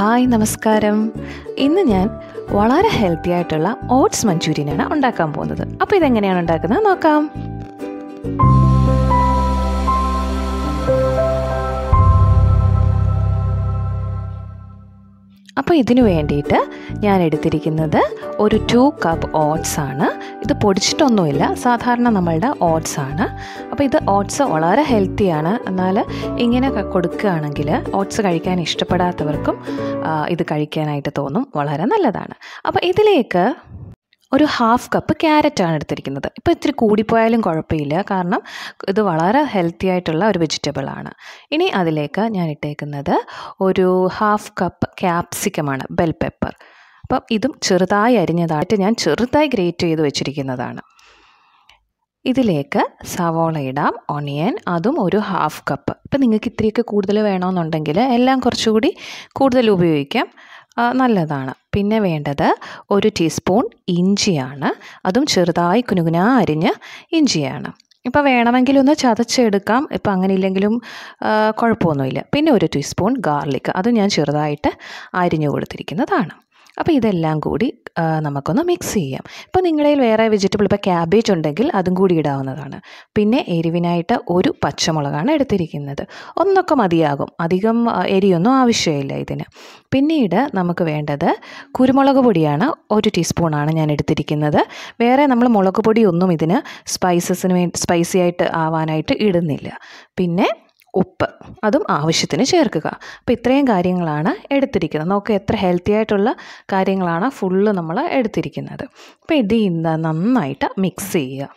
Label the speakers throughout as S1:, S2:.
S1: hi നമസ്കാരം ഇന്ന് ഞാൻ വളരെ ഹെൽത്തി ആയിട്ടുള്ള ഓട്സ് മഞ്ചൂരിയനാണ് ഉണ്ടാക്കാൻ പോകുന്നത് അപ്പോൾ ഇതെങ്ങനെയാണ് ഉണ്ടാക്കുന്നത് നോക്കാം അപ്പോൾ ഇതിന് വേണ്ടിയിട്ട് ഞാൻ എടുത്തിരിക്കുന്നത് ഒരു ടു കപ്പ് ഓട്സ് ആണ് ഇത് പൊടിച്ചിട്ടൊന്നുമില്ല സാധാരണ നമ്മളുടെ ഓട്സ് ആണ് അപ്പോൾ ഇത് ഓട്സ് വളരെ ഹെൽത്തിയാണ് എന്നാൽ ഇങ്ങനെ കൊടുക്കുകയാണെങ്കിൽ ഓട്സ് കഴിക്കാൻ ഇഷ്ടപ്പെടാത്തവർക്കും ഇത് കഴിക്കാനായിട്ട് തോന്നും വളരെ നല്ലതാണ് അപ്പോൾ ഇതിലേക്ക് ഒരു ഹാഫ് കപ്പ് ക്യാരറ്റാണ് എടുത്തിരിക്കുന്നത് ഇപ്പോൾ ഇത്തിരി കൂടിപ്പോയാലും കുഴപ്പമില്ല കാരണം ഇത് വളരെ ഹെൽത്തി ആയിട്ടുള്ള ഒരു വെജിറ്റബിളാണ് ഇനി അതിലേക്ക് ഞാൻ ഇട്ടേക്കുന്നത് ഒരു ഹാഫ് കപ്പ് ക്യാപ്സിക്കമാണ് ബെൽ പെപ്പർ അപ്പം ഇതും ചെറുതായി അരിഞ്ഞതായിട്ട് ഞാൻ ചെറുതായി ഗ്രേറ്റ് ചെയ്ത് വെച്ചിരിക്കുന്നതാണ് ഇതിലേക്ക് സവോള ഇടാം ഒണിയൻ അതും ഒരു ഹാഫ് കപ്പ് ഇപ്പം നിങ്ങൾക്ക് ഇത്രയൊക്കെ കൂടുതൽ വേണമെന്നുണ്ടെങ്കിൽ എല്ലാം കുറച്ചുകൂടി കൂടുതൽ ഉപയോഗിക്കാം നല്ലതാണ് പിന്നെ വേണ്ടത് ഒരു ടീസ്പൂൺ ഇഞ്ചിയാണ് അതും ചെറുതായി കുനുകുന അരിഞ്ഞ് ഇഞ്ചിയാണ് ഇപ്പോൾ വേണമെങ്കിൽ ഒന്ന് ചതച്ചെടുക്കാം ഇപ്പോൾ അങ്ങനെ ഇല്ലെങ്കിലും കുഴപ്പമൊന്നുമില്ല പിന്നെ ഒരു ടീസ്പൂൺ ഗാർലിക് അത് ഞാൻ ചെറുതായിട്ട് അരിഞ്ഞു കൊടുത്തിരിക്കുന്നതാണ് അപ്പോൾ ഇതെല്ലാം കൂടി നമുക്കൊന്ന് മിക്സ് ചെയ്യാം ഇപ്പോൾ നിങ്ങളിൽ വേറെ വെജിറ്റബിൾ ഇപ്പോൾ ക്യാബേജ് ഉണ്ടെങ്കിൽ അതും കൂടി ഇടാവുന്നതാണ് പിന്നെ എരിവിനായിട്ട് ഒരു പച്ചമുളകാണ് എടുത്തിരിക്കുന്നത് ഒന്നൊക്കെ മതിയാകും അധികം എരിയൊന്നും ആവശ്യമില്ല ഇതിന് പിന്നീട് നമുക്ക് വേണ്ടത് കുരുമുളക് പൊടിയാണ് ഒരു ടീസ്പൂണാണ് ഞാൻ എടുത്തിരിക്കുന്നത് വേറെ നമ്മൾ മുളക് പൊടിയൊന്നും ഇതിന് സ്പൈസസിന് വേണ്ടി സ്പൈസി ആയിട്ട് ആവാനായിട്ട് ഇടുന്നില്ല പിന്നെ ഉപ്പ് അതും ആവശ്യത്തിന് ചേർക്കുക അപ്പോൾ ഇത്രയും കാര്യങ്ങളാണ് എടുത്തിരിക്കുന്നത് നോക്കുക എത്ര ഹെൽത്തി ആയിട്ടുള്ള കാര്യങ്ങളാണ് ഫുള്ള് നമ്മൾ എടുത്തിരിക്കുന്നത് അപ്പോൾ ഇത് നന്നായിട്ട് മിക്സ് ചെയ്യുക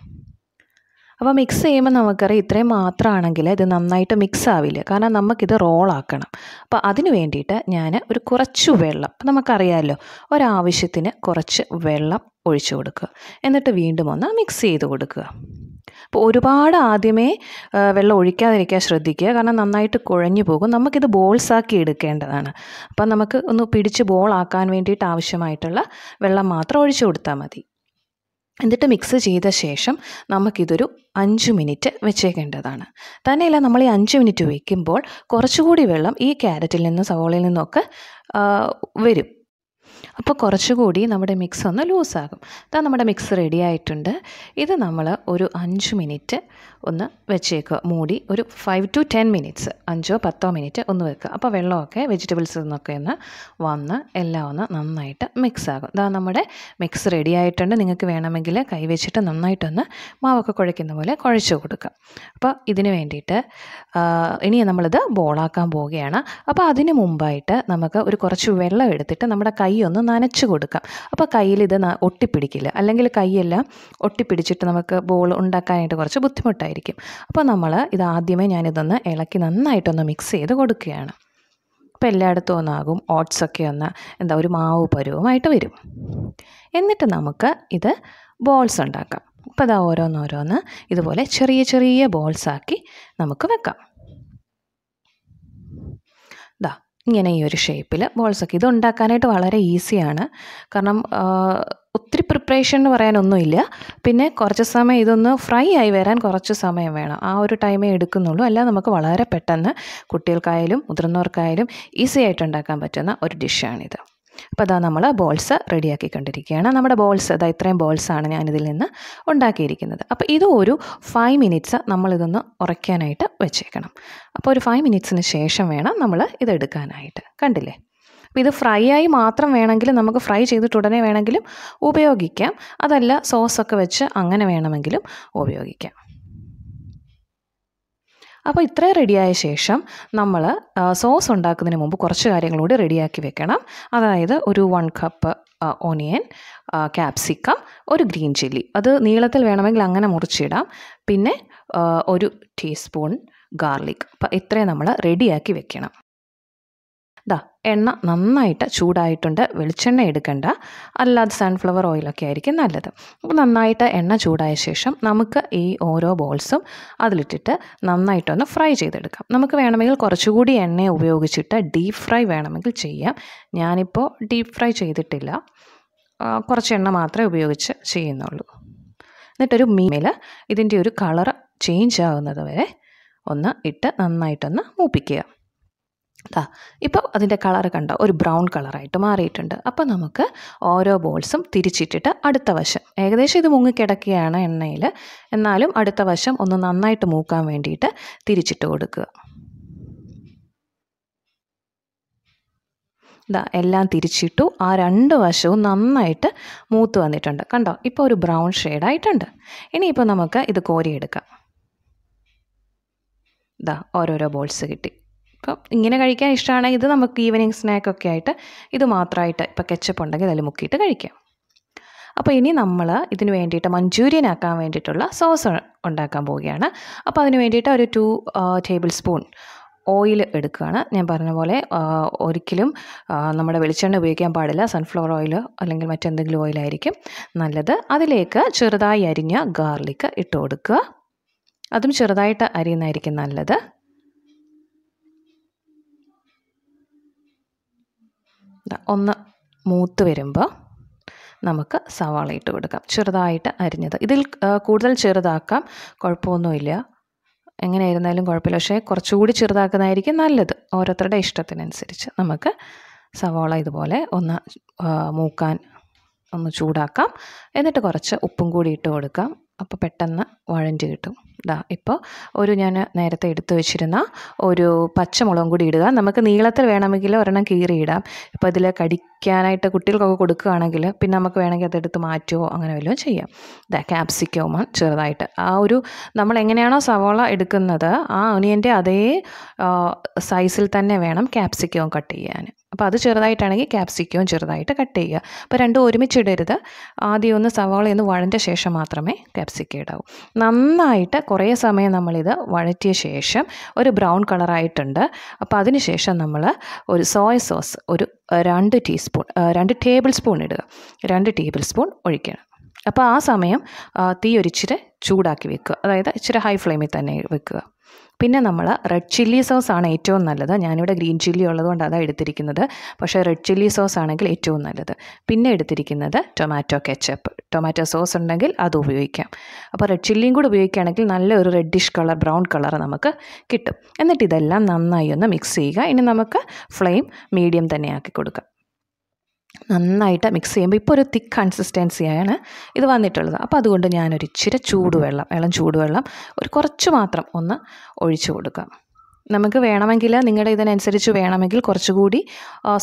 S1: അപ്പോൾ മിക്സ് ചെയ്യുമ്പോൾ നമുക്കറിയാം ഇത്രയും മാത്രമാണെങ്കിൽ ഇത് നന്നായിട്ട് മിക്സ് ആവില്ല കാരണം നമുക്കിത് റോളാക്കണം അപ്പോൾ അതിന് വേണ്ടിയിട്ട് ഞാൻ ഒരു കുറച്ച് വെള്ളം നമുക്കറിയാമല്ലോ ഒരാവശ്യത്തിന് കുറച്ച് വെള്ളം ഒഴിച്ചു കൊടുക്കുക എന്നിട്ട് വീണ്ടും ഒന്ന് മിക്സ് ചെയ്ത് കൊടുക്കുക അപ്പോൾ ഒരുപാട് ആദ്യമേ വെള്ളം ഒഴിക്കാതിരിക്കാൻ ശ്രദ്ധിക്കുക കാരണം നന്നായിട്ട് കുഴഞ്ഞു പോകും നമുക്കിത് ബോൾസാക്കി എടുക്കേണ്ടതാണ് അപ്പം നമുക്ക് ഒന്ന് പിടിച്ച് ബോളാക്കാൻ വേണ്ടിയിട്ട് ആവശ്യമായിട്ടുള്ള വെള്ളം മാത്രം ഒഴിച്ചു കൊടുത്താൽ മതി എന്നിട്ട് മിക്സ് ചെയ്ത ശേഷം നമുക്കിതൊരു അഞ്ച് മിനിറ്റ് വെച്ചേക്കേണ്ടതാണ് തന്നെയല്ല നമ്മൾ ഈ അഞ്ച് മിനിറ്റ് വയ്ക്കുമ്പോൾ കുറച്ചുകൂടി വെള്ളം ഈ ക്യാരറ്റിൽ നിന്ന് സവോളയിൽ നിന്നൊക്കെ വരും അപ്പോൾ കുറച്ചുകൂടി നമ്മുടെ മിക്സ് ഒന്ന് ലൂസാകും ഇതാ നമ്മുടെ മിക്സ് റെഡി ആയിട്ടുണ്ട് ഇത് നമ്മൾ ഒരു അഞ്ച് മിനിറ്റ് ഒന്ന് വെച്ചേക്കുക മൂടി ഒരു ഫൈവ് ടു ടെൻ മിനിറ്റ്സ് അഞ്ചോ പത്തോ മിനിറ്റ് ഒന്ന് വെക്കുക അപ്പോൾ വെള്ളമൊക്കെ വെജിറ്റബിൾസിൽ നിന്നൊക്കെ ഒന്ന് വന്ന് എല്ലാം ഒന്ന് നന്നായിട്ട് മിക്സ് ആകും ഇതാ നമ്മുടെ മിക്സ് റെഡി ആയിട്ടുണ്ട് നിങ്ങൾക്ക് വേണമെങ്കിൽ കൈവച്ചിട്ട് നന്നായിട്ടൊന്ന് മാവൊക്കെ കുഴയ്ക്കുന്ന പോലെ കുഴച്ച് കൊടുക്കുക അപ്പോൾ ഇതിന് വേണ്ടിയിട്ട് ഇനി നമ്മളിത് ബോളാക്കാൻ പോവുകയാണ് അപ്പോൾ അതിന് മുമ്പായിട്ട് നമുക്ക് ഒരു കുറച്ച് വെള്ളം എടുത്തിട്ട് നമ്മുടെ കൈ കൈ ഒന്ന് കൊടുക്കാം അപ്പോൾ കയ്യിൽ ഇത് ഒട്ടിപ്പിടിക്കില്ല അല്ലെങ്കിൽ കൈയെല്ലാം ഒട്ടിപ്പിടിച്ചിട്ട് നമുക്ക് ബോൾ ഉണ്ടാക്കാനായിട്ട് കുറച്ച് ബുദ്ധിമുട്ടായിരിക്കും അപ്പോൾ നമ്മൾ ഇത് ആദ്യമേ ഞാനിതൊന്ന് ഇളക്കി നന്നായിട്ടൊന്ന് മിക്സ് ചെയ്ത് കൊടുക്കുകയാണ് അപ്പോൾ എല്ലായിടത്തും ഒന്നാകും ഓട്സൊക്കെ ഒന്ന് എന്താ ഒരു മാവ് പരുവമായിട്ട് വരും എന്നിട്ട് നമുക്ക് ഇത് ബോൾസ് ഉണ്ടാക്കാം അപ്പോൾ അത് ഓരോന്നോരോന്ന് ഇതുപോലെ ചെറിയ ചെറിയ ബോൾസാക്കി നമുക്ക് വെക്കാം ഇങ്ങനെ ഈ ഒരു ഷേപ്പിൽ ബോൾസൊക്കെ ഇത് ഉണ്ടാക്കാനായിട്ട് വളരെ ഈസിയാണ് കാരണം ഒത്തിരി പ്രിപ്പറേഷൻ എന്ന് പറയാനൊന്നുമില്ല പിന്നെ കുറച്ച് സമയം ഇതൊന്ന് ഫ്രൈ ആയി വരാൻ കുറച്ച് സമയം വേണം ആ ഒരു ടൈമേ എടുക്കുന്നുള്ളൂ അല്ല നമുക്ക് വളരെ പെട്ടെന്ന് കുട്ടികൾക്കായാലും മുതിർന്നവർക്കായാലും ഈസി ആയിട്ട് ഉണ്ടാക്കാൻ പറ്റുന്ന ഒരു ഡിഷാണിത് അപ്പോൾ അതാ നമ്മൾ ബോൾസ് റെഡിയാക്കി കണ്ടിരിക്കുകയാണ് നമ്മുടെ ബോൾസ് അതാ ഇത്രയും ബോൾസാണ് ഞാനിതിൽ നിന്ന് ഉണ്ടാക്കിയിരിക്കുന്നത് അപ്പോൾ ഇത് ഒരു ഫൈവ് മിനിറ്റ്സ് നമ്മളിതൊന്ന് ഉറയ്ക്കാനായിട്ട് വെച്ചേക്കണം അപ്പോൾ ഒരു ഫൈവ് മിനിറ്റ്സിന് ശേഷം വേണം നമ്മൾ ഇതെടുക്കാനായിട്ട് കണ്ടില്ലേ അപ്പോൾ ഇത് ഫ്രൈ ആയി മാത്രം വേണമെങ്കിൽ നമുക്ക് ഫ്രൈ ചെയ്തിട്ട് ഉടനെ വേണമെങ്കിലും ഉപയോഗിക്കാം അതല്ല സോസൊക്കെ വെച്ച് അങ്ങനെ വേണമെങ്കിലും ഉപയോഗിക്കാം അപ്പോൾ ഇത്രയും റെഡിയായ ശേഷം നമ്മൾ സോസ് ഉണ്ടാക്കുന്നതിന് മുമ്പ് കുറച്ച് കാര്യങ്ങളൂടെ റെഡിയാക്കി വെക്കണം അതായത് ഒരു വൺ കപ്പ് ഓണിയൻ ക്യാപ്സിക്കം ഒരു ഗ്രീൻ ചില്ലി അത് നീളത്തിൽ വേണമെങ്കിൽ അങ്ങനെ മുറിച്ചിടാം പിന്നെ ഒരു ടീസ്പൂൺ ഗാർലിക് അപ്പോൾ ഇത്രയും നമ്മൾ റെഡിയാക്കി വെക്കണം ഇതാ എണ്ണ നന്നായിട്ട് ചൂടായിട്ടുണ്ട് വെളിച്ചെണ്ണ എടുക്കണ്ട അല്ലാതെ സൺഫ്ലവർ ഓയിലൊക്കെ ആയിരിക്കും നല്ലത് അപ്പോൾ നന്നായിട്ട് എണ്ണ ചൂടായ ശേഷം നമുക്ക് ഈ ഓരോ ബോൾസും അതിലിട്ടിട്ട് നന്നായിട്ടൊന്ന് ഫ്രൈ ചെയ്തെടുക്കാം നമുക്ക് വേണമെങ്കിൽ കുറച്ചുകൂടി എണ്ണ ഉപയോഗിച്ചിട്ട് ഡീപ്പ് ഫ്രൈ വേണമെങ്കിൽ ചെയ്യാം ഞാനിപ്പോൾ ഡീപ്പ് ഫ്രൈ ചെയ്തിട്ടില്ല കുറച്ച് എണ്ണ മാത്രമേ ഉപയോഗിച്ച് ചെയ്യുന്നുള്ളൂ എന്നിട്ടൊരു മീമിൽ ഇതിൻ്റെ ഒരു കളർ ചേഞ്ച് ആകുന്നത് വരെ ഒന്ന് ഇട്ട് നന്നായിട്ടൊന്ന് മൂപ്പിക്കുക ദാ ഇപ്പോൾ അതിൻ്റെ കളർ കണ്ടോ ഒരു ബ്രൗൺ കളറായിട്ട് മാറിയിട്ടുണ്ട് അപ്പോൾ നമുക്ക് ഓരോ ബോൾസും തിരിച്ചിട്ടിട്ട് അടുത്ത വശം ഏകദേശം ഇത് മുങ്ങിക്കിടക്കുകയാണ് എണ്ണയിൽ എന്നാലും അടുത്ത വശം ഒന്ന് നന്നായിട്ട് മൂക്കാൻ വേണ്ടിയിട്ട് തിരിച്ചിട്ട് കൊടുക്കുക ഇതാ എല്ലാം തിരിച്ചിട്ടു ആ രണ്ട് വശവും നന്നായിട്ട് മൂത്ത് വന്നിട്ടുണ്ട് കണ്ടോ ഇപ്പോൾ ഒരു ബ്രൗൺ ഷെയ്ഡായിട്ടുണ്ട് ഇനിയിപ്പോൾ നമുക്ക് ഇത് കോരിയെടുക്കാം ഇതാ ഓരോരോ ബോൾസ് കിട്ടി ഇപ്പം ഇങ്ങനെ കഴിക്കാൻ ഇഷ്ടമാണെങ്കിൽ ഇത് നമുക്ക് ഈവനിങ് സ്നാക്കൊക്കെ ആയിട്ട് ഇത് മാത്രമായിട്ട് ഇപ്പോൾ കെച്ചപ്പ് ഉണ്ടെങ്കിൽ അതിൽ മുക്കിയിട്ട് കഴിക്കാം അപ്പോൾ ഇനി നമ്മൾ ഇതിന് വേണ്ടിയിട്ട് മഞ്ചൂരിയൻ ആക്കാൻ വേണ്ടിയിട്ടുള്ള സോസ് ഉണ്ടാക്കാൻ പോവുകയാണ് അപ്പോൾ അതിന് വേണ്ടിയിട്ട് ഒരു ടു ടേബിൾ സ്പൂൺ ഓയിൽ എടുക്കുകയാണ് ഞാൻ പറഞ്ഞ പോലെ ഒരിക്കലും നമ്മുടെ വെളിച്ചെണ്ണ ഉപയോഗിക്കാൻ പാടില്ല സൺഫ്ലവർ ഓയിൽ അല്ലെങ്കിൽ മറ്റെന്തെങ്കിലും ഓയിലായിരിക്കും നല്ലത് അതിലേക്ക് ചെറുതായി അരിഞ്ഞ ഗാർലിക്ക് ഇട്ട് കൊടുക്കുക അതും ചെറുതായിട്ട് അരിയുന്നതായിരിക്കും നല്ലത് ഒന്ന് മൂത്ത് വരുമ്പോൾ നമുക്ക് സവാള ഇട്ട് കൊടുക്കാം ചെറുതായിട്ട് അരിഞ്ഞത് ഇതിൽ കൂടുതൽ ചെറുതാക്കാം കുഴപ്പമൊന്നുമില്ല ആയിരുന്നാലും കുഴപ്പമില്ല പക്ഷേ കുറച്ചുകൂടി ചെറുതാക്കുന്നതായിരിക്കും നല്ലത് ഓരോരുത്തരുടെ ഇഷ്ടത്തിനനുസരിച്ച് നമുക്ക് സവാള ഇതുപോലെ ഒന്ന് മൂക്കാൻ ഒന്ന് ചൂടാക്കാം എന്നിട്ട് കുറച്ച് ഉപ്പും കൂടി ഇട്ട് കൊടുക്കാം അപ്പോൾ പെട്ടെന്ന് വഴഞ്ചു കിട്ടും ഇതാ ഇപ്പോൾ ഒരു ഞാൻ നേരത്തെ എടുത്തു വെച്ചിരുന്ന ഒരു പച്ചമുളകും കൂടി ഇടുക നമുക്ക് നീളത്തിൽ വേണമെങ്കിൽ ഒരെണ്ണം കീറിയിടാം ഇപ്പോൾ ഇതിൽ കടിക്കാനായിട്ട് കുട്ടികൾക്കൊക്കെ കൊടുക്കുകയാണെങ്കിൽ പിന്നെ നമുക്ക് വേണമെങ്കിൽ അതെടുത്ത് മാറ്റുമോ അങ്ങനെ വല്ലതും ചെയ്യാം ഇതാ ക്യാപ്സിക്കോമ ചെറുതായിട്ട് ആ ഒരു നമ്മൾ എങ്ങനെയാണോ സവോള എടുക്കുന്നത് ആ ഒനിയൻ്റെ അതേ സൈസിൽ തന്നെ വേണം ക്യാപ്സിക്കോം കട്ട് ചെയ്യാൻ അപ്പോൾ അത് ചെറുതായിട്ടാണെങ്കിൽ ക്യാപ്സിക്കോം ചെറുതായിട്ട് കട്ട് ചെയ്യുക അപ്പോൾ രണ്ടും ഒരുമിച്ചിടരുത് ആദ്യം ഒന്ന് സവോള ഒന്ന് വഴൻ്റെ ശേഷം മാത്രമേ ക്യാപ്സിക്കോ ഇടാവൂ നന്നായിട്ട് കുറേ സമയം നമ്മളിത് വഴറ്റിയ ശേഷം ഒരു ബ്രൗൺ കളറായിട്ടുണ്ട് അപ്പോൾ അതിന് ശേഷം നമ്മൾ ഒരു സോയ സോസ് ഒരു രണ്ട് ടീസ്പൂൺ രണ്ട് ടേബിൾ സ്പൂൺ ഇടുക രണ്ട് ടേബിൾ സ്പൂൺ ഒഴിക്കണം അപ്പോൾ ആ സമയം തീ ഒരിച്ചിരി ചൂടാക്കി വെക്കുക അതായത് ഇച്ചിരി ഹൈ ഫ്ലെയിമിൽ തന്നെ വെക്കുക പിന്നെ നമ്മൾ റെഡ് ചില്ലി സോസ് ആണ് ഏറ്റവും നല്ലത് ഞാനിവിടെ ഗ്രീൻ ചില്ലി ഉള്ളതുകൊണ്ട് അതാണ് എടുത്തിരിക്കുന്നത് പക്ഷേ റെഡ് ചില്ലി സോസ് ആണെങ്കിൽ ഏറ്റവും നല്ലത് പിന്നെ എടുത്തിരിക്കുന്നത് ടൊമാറ്റോ കെച്ചപ്പ് ടൊമാറ്റോ സോസ് ഉണ്ടെങ്കിൽ അത് ഉപയോഗിക്കാം അപ്പോൾ റെഡ് ചില്ലിയും കൂടി ഉപയോഗിക്കുകയാണെങ്കിൽ നല്ലൊരു റെഡിഷ് കളർ ബ്രൗൺ കളർ നമുക്ക് കിട്ടും എന്നിട്ട് ഇതെല്ലാം നന്നായി ഒന്ന് മിക്സ് ചെയ്യുക ഇനി നമുക്ക് ഫ്ലെയിം മീഡിയം തന്നെ ആക്കി കൊടുക്കാം നന്നായിട്ട് മിക്സ് ചെയ്യുമ്പോൾ ഇപ്പോൾ ഒരു തിക്ക് കൺസിസ്റ്റൻസിയാണ് ഇത് വന്നിട്ടുള്ളത് അപ്പോൾ അതുകൊണ്ട് ഞാനൊരിച്ചിരി ചൂടുവെള്ളം ഇളം ചൂടുവെള്ളം ഒരു കുറച്ച് മാത്രം ഒന്ന് ഒഴിച്ചു കൊടുക്കാം നമുക്ക് വേണമെങ്കിൽ നിങ്ങളുടെ ഇതിനനുസരിച്ച് വേണമെങ്കിൽ കുറച്ചുകൂടി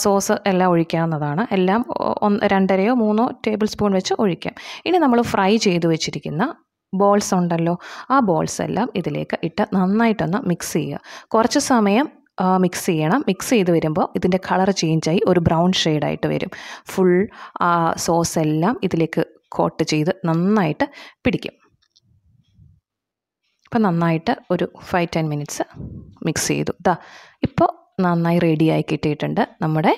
S1: സോസ് എല്ലാം ഒഴിക്കാവുന്നതാണ് എല്ലാം രണ്ടരയോ മൂന്നോ ടേബിൾ സ്പൂൺ വെച്ച് ഒഴിക്കാം ഇനി നമ്മൾ ഫ്രൈ ചെയ്ത് വെച്ചിരിക്കുന്ന ബോൾസ് ഉണ്ടല്ലോ ആ ബോൾസ് എല്ലാം ഇതിലേക്ക് ഇട്ട് നന്നായിട്ടൊന്ന് മിക്സ് ചെയ്യുക കുറച്ച് സമയം മിക്സ് ചെയ്യണം മിക്സ് ചെയ്ത് വരുമ്പോൾ ഇതിൻ്റെ കളർ ചേഞ്ചായി ഒരു ബ്രൗൺ ഷെയ്ഡായിട്ട് വരും ഫുൾ സോസ് എല്ലാം ഇതിലേക്ക് കോട്ട് ചെയ്ത് നന്നായിട്ട് പിടിക്കും അപ്പോൾ നന്നായിട്ട് ഒരു ഫൈവ് ടെൻ മിനിറ്റ്സ് മിക്സ് ചെയ്തു ഇതാ ഇപ്പോൾ നന്നായി റെഡിയായി കിട്ടിയിട്ടുണ്ട് നമ്മുടെ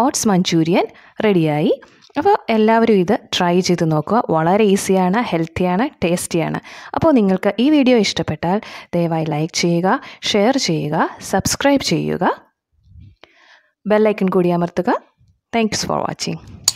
S1: ഓട്സ് മഞ്ചൂരിയൻ റെഡിയായി അപ്പോൾ എല്ലാവരും ഇത് ട്രൈ ചെയ്ത് നോക്കുക വളരെ ഈസിയാണ് ഹെൽത്തിയാണ് ടേസ്റ്റിയാണ് അപ്പോൾ നിങ്ങൾക്ക് ഈ വീഡിയോ ഇഷ്ടപ്പെട്ടാൽ ദയവായി ലൈക്ക് ചെയ്യുക ഷെയർ ചെയ്യുക സബ്സ്ക്രൈബ് ചെയ്യുക ബെല്ലൈക്കൺ കൂടി അമർത്തുക താങ്ക്സ് ഫോർ വാച്ചിങ്